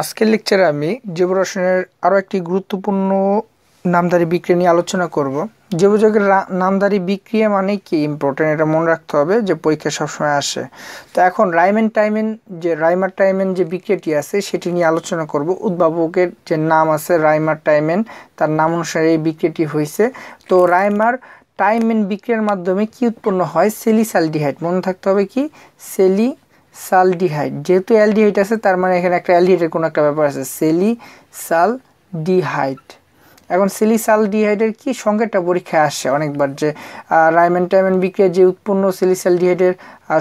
আজকের লেকচারে আমি জৈব রসায়নের আরও একটি গুরুত্বপূর্ণ নামদারি বিক্রিয়া নিয়ে আলোচনা করব জৈবযোগের নামদারি বিক্রিয়া মানে কি ইম্পর্টেন্ট এটা মনে রাখতে হবে যে পরীক্ষা সবসময় আসে তো এখন রাইমেন টাইমেন যে রাইমার টাইমেন যে বিক্রিয়াটি আছে সেটি নিয়ে আলোচনা করব উদ্ভাবকের যে নাম আছে রাইমার টাইমেন তার নাম অনুসারে এই বিক্রিয়াটি হয়েছে তো রাইমার টাইমেন বিক্রিয়ার মাধ্যমে কি উৎপন্ন হয় সেলিসালডিহাইড মনে থাকতে হবে কি সেলি সালডিহাইড যেহেতু অ্যালডিহাইড আছে তার মানে এখানে একটা অ্যালডিহাইডের কোনো একটা ব্যাপার আছে সেলি সাল ডিহাইড এখন সেলি সাল ডিহাইডের কী সংকেতটা পরীক্ষায় আসে অনেকবার যে রাইমেন টাইমেন বিক্রিয়া যে উৎপন্ন সেলিসাল ডিহাইডের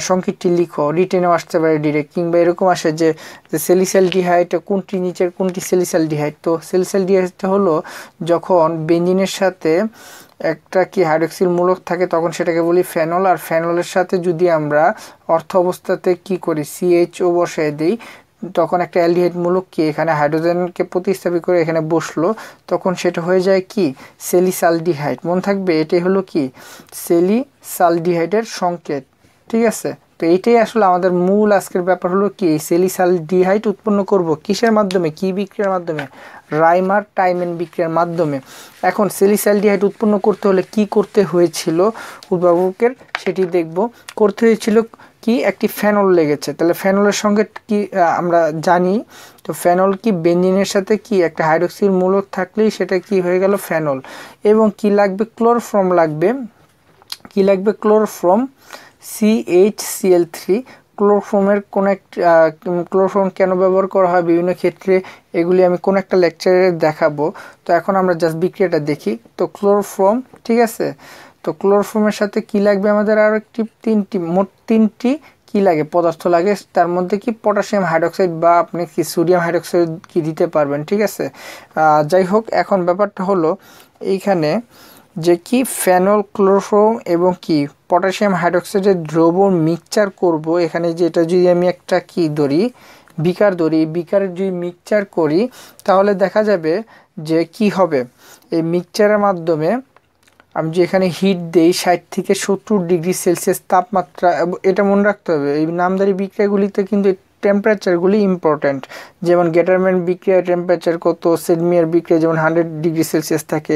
সংকেতটি লিখো রিটেনেও আসতে পারে ডিরেক্ট কিংবা এরকম আসে যে সেলিসাল ডিহাইড কোনটি নিচের কোনটি সেলিসাল ডিহাইড তো সেলিসাল ডিহাইডটা হলো যখন বেঞ্জিনের সাথে একটা কি হাইড্রোক্সিল মূলক থাকে তখন সেটাকে বলি ফেনল আর ফেনলের সাথে যদি আমরা অর্থ অবস্থাতে কি করি সিএইচও বসিয়ে দিই তখন একটা অ্যালডিহাইড মূলক কি এখানে হাইড্রোজেনকে প্রতিস্থাপিত করে এখানে বসলো তখন সেটা হয়ে যায় কি সেলিসালডিহাইড মনে থাকবে এটাই হলো কি সেলিসালডিহাইডের সংকেত ঠিক আছে তো এইটাই আসলে আমাদের মূল আজকের ব্যাপার হলো কি এই সেলিসাল ডিহাইট উৎপন্ন করব কিসের মাধ্যমে কি বিক্রিয়ার মাধ্যমে রাইমার টাইমেন বিক্রিয়ার মাধ্যমে এখন সেলিসাল ডিহাইট উৎপন্ন করতে হলে কি করতে হয়েছিল উদ্ভাবকের সেটি দেখব করতে হয়েছিল কি একটি ফ্যানল লেগেছে তাহলে ফ্যানলের সঙ্গে কি আমরা জানি তো ফ্যানল কি বেঞ্জিনের সাথে কি একটা হাইড্রোক্সিল মূলক থাকলেই সেটা কি হয়ে গেল ফ্যানল এবং কি লাগবে ক্লোরফ্রম লাগবে কি লাগবে ক্লোরফ্রম সিএইচসিএল থ্রি ক্লোরোফর্মের কোন একটা ক্লোরোফর্ম কেন ব্যবহার করা হয় বিভিন্ন ক্ষেত্রে এগুলি আমি কোন একটা লেকচারে দেখাবো তো এখন আমরা জাস্ট বিক্রিয়াটা দেখি তো ক্লোরোফর্ম ঠিক আছে তো ক্লোরফোমের সাথে কি লাগবে আমাদের আরও একটি তিনটি মোট তিনটি কি লাগে পদার্থ লাগে তার মধ্যে কি পটাশিয়াম হাইড্রক্সাইড বা আপনি কি সোডিয়াম হাইড্রক্সাইড কি দিতে পারবেন ঠিক আছে যাই হোক এখন ব্যাপারটা হলো এইখানে যে কি ফ্যানল ক্লোরোফর্ম এবং কি পটাশিয়াম হাইড্রক্সাইডের দ্রবণ মিক্সচার করব এখানে যেটা যদি আমি একটা কি ধরি বিকার ধরি বিকার যদি মিক্সচার করি তাহলে দেখা যাবে যে কি হবে এই মিক্সচারের মাধ্যমে আমি যে এখানে হিট দেই ষাট থেকে সত্তর ডিগ্রি সেলসিয়াস তাপমাত্রা এটা মনে রাখতে হবে এই নামদারি বিক্রয়গুলিতে কিন্তু টেম্পারেচারগুলি ইম্পর্ট্যান্ট যেমন গেটারম্যান বিক্রিয়ার টেম্পারেচার কত সেডমিয়ার বিক্রিয়া যেমন হান্ড্রেড ডিগ্রি সেলসিয়াস থাকে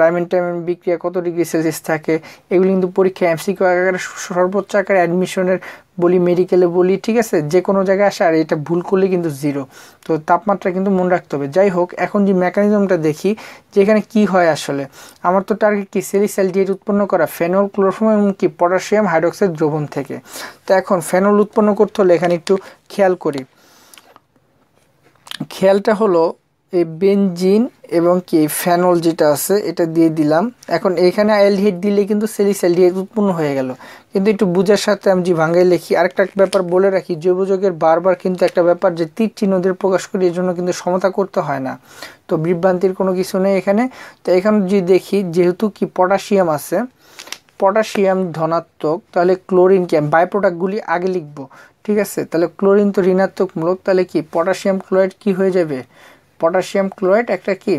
রাইমেন টাইমেন বিক্রিয়া কত ডিগ্রি সেলসিয়াস থাকে এগুলি কিন্তু পরীক্ষা এমসিকিউ আকারে সর্বোচ্চ আকারে অ্যাডমিশনের বলি মেডিকেলে বলি ঠিক আছে যে কোনো জায়গায় আসে আর এটা ভুল করলে কিন্তু জিরো তো তাপমাত্রা কিন্তু মনে রাখতে হবে যাই হোক এখন যে মেকানিজমটা দেখি যে এখানে কী হয় আসলে আমার তো টার্গেট কি সেলিসালডিয়েট উৎপন্ন করা ফেনল ক্লোরোফর্ম এমনকি পটাশিয়াম হাইড্রক্সাইড দ্রবণ থেকে তো এখন ফেনল উৎপন্ন করতে হলে এখানে একটু খেয়াল করি খেয়ালটা হলো এই বেনজিন এবং কি ফ্যানল যেটা আছে এটা দিয়ে দিলাম এখন এখানে অ্যালডিহাইড দিলে কিন্তু সেলিস অ্যালডিহাইড উৎপন্ন হয়ে গেল কিন্তু একটু বুঝার সাথে আমি যে ভাঙ্গাই লিখি আরেকটা ব্যাপার বলে রাখি জৈবযোগের বারবার কিন্তু একটা ব্যাপার যে তীর চিহ্নদের প্রকাশ করি এর জন্য কিন্তু সমতা করতে হয় না তো বিভ্রান্তির কোনো কিছু নেই এখানে তো এখানে যদি দেখি যেহেতু কি পটাশিয়াম আছে পটাশিয়াম ধনাত্মক তাহলে ক্লোরিনকে আমি বাই প্রোডাক্টগুলি আগে লিখব ঠিক আছে তাহলে ক্লোরিন তো ঋণাত্মকমূলক তাহলে কি পটাশিয়াম ক্লোরাইড কি হয়ে যাবে পটাশিয়াম ক্লোরাইড একটা কি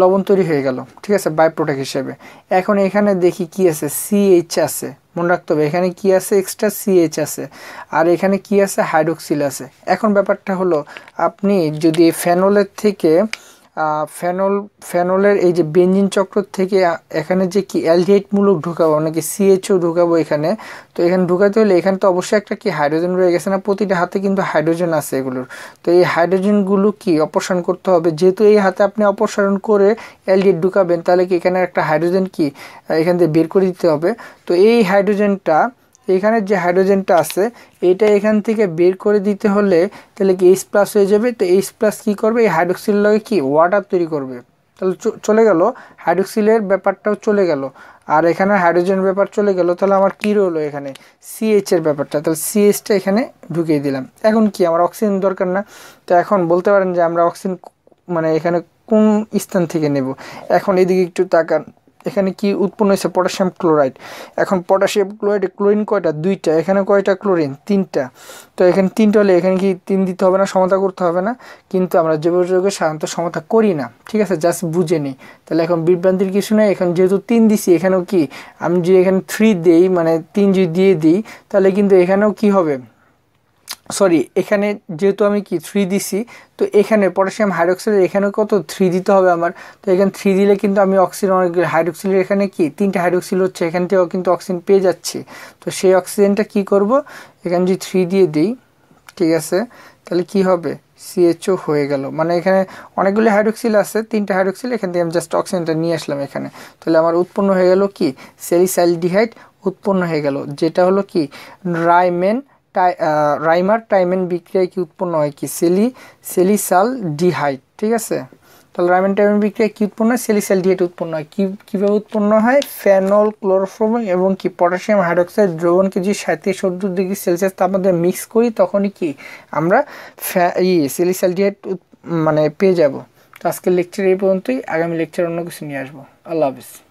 লবণ তৈরি হয়ে গেল ঠিক আছে বাই প্রোডাক্ট হিসেবে এখন এখানে দেখি কি আছে সিএইচ আছে মনে রাখতে হবে এখানে কি আছে এক্সট্রা সিএইচ আছে আর এখানে কি আছে হাইড্রোক্সিল আছে এখন ব্যাপারটা হলো আপনি যদি ফেনলের থেকে ফেনল ফেনলের এই যে বেঞ্জিন চক্র থেকে এখানে যে কি মূলক ঢুকাবো নাকি মানে সিএইচও ঢুকাবো এখানে তো এখানে ঢুকাতে হলে এখানে তো অবশ্যই একটা কি হাইড্রোজেন রয়ে গেছে না প্রতিটা হাতে কিন্তু হাইড্রোজেন আছে এগুলোর তো এই হাইড্রোজেনগুলো কি অপসারণ করতে হবে যেহেতু এই হাতে আপনি অপসারণ করে অ্যালডিহাইড ঢুকাবেন তাহলে কি এখানে একটা হাইড্রোজেন কি এখান থেকে বের করে দিতে হবে তো এই হাইড্রোজেনটা এখানে যে হাইড্রোজেনটা আছে এটা এখান থেকে বের করে দিতে হলে তাহলে কি এইচ প্লাস হয়ে যাবে তো এইচ প্লাস কী করবে এই হাইড্রোক্সিল লগে কি ওয়াটার তৈরি করবে তাহলে চলে গেল হাইড্রোক্সিলের ব্যাপারটাও চলে গেল আর এখানে হাইড্রোজেন ব্যাপার চলে গেল তাহলে আমার কী রইলো এখানে সিএইচ এর ব্যাপারটা তাহলে সিএইচটা এখানে ঢুকিয়ে দিলাম এখন কি আমার অক্সিজেন দরকার না তো এখন বলতে পারেন যে আমরা অক্সিজেন মানে এখানে কোন স্থান থেকে নেব এখন এদিকে একটু তাকান এখানে কি উৎপন্ন হয়েছে পটাশিয়াম ক্লোরাইড এখন পটাশিয়াম ক্লোরাইডে ক্লোরিন কয়টা দুইটা এখানে কয়টা ক্লোরিন তিনটা তো এখানে তিনটা হলে এখানে কি তিন দিতে হবে না সমতা করতে হবে না কিন্তু আমরা জৈব যৌগের সাধারণত সমতা করি না ঠিক আছে জাস্ট বুঝে নিই তাহলে এখন বিভ্রান্তির কিছু নেই এখন যেহেতু তিন দিছি এখানেও কি আমি যদি এখানে থ্রি দিই মানে তিন যদি দিয়ে দিই তাহলে কিন্তু এখানেও কি হবে সরি এখানে যেহেতু আমি কি থ্রি দিছি তো এখানে পটাশিয়াম হাইড্রোক্সাইড এখানে কত থ্রি দিতে হবে আমার তো এখানে থ্রি দিলে কিন্তু আমি অক্সিজেন অনেক হাইড্রোক্সিলের এখানে কি তিনটে হাইড্রোক্সিল হচ্ছে এখান থেকেও কিন্তু অক্সিজেন পেয়ে যাচ্ছি তো সেই অক্সিজেনটা কি করব এখানে যদি থ্রি দিয়ে দিই ঠিক আছে তাহলে কি হবে সিএচও হয়ে গেল মানে এখানে অনেকগুলি হাইড্রোক্সিল আছে তিনটে হাইড্রোক্সিল এখান থেকে আমি জাস্ট অক্সিজেনটা নিয়ে আসলাম এখানে তাহলে আমার উৎপন্ন হয়ে গেল কি সেলিসাইলডিহাইড উৎপন্ন হয়ে গেল যেটা হলো কি রাইমেন রাইমার টাইমেন বিক্রিয়ায় কি উৎপন্ন হয় কি সেলি সেলিসাল ডিহাইড ঠিক আছে তাহলে রাইমেন টাইমেন বিক্রিয়া কি উৎপন্ন হয় সেলিসাল ডিহাইট উৎপন্ন হয় কী কীভাবে উৎপন্ন হয় ফেনল ক্লোরোফ্রম এবং কি পটাশিয়াম হাইড্রক্সাইড দ্রবণকে যে সাঁত্রিশ সত্তর ডিগ্রি সেলসিয়াস মধ্যে মিক্স করি তখনই কি আমরা ইয়ে সেলিসাল ডিহাইট মানে পেয়ে যাব তো আজকের লেকচার এই পর্যন্তই আগামী লেকচার অন্য কিছু নিয়ে আসবো আল্লাহ হাফিজ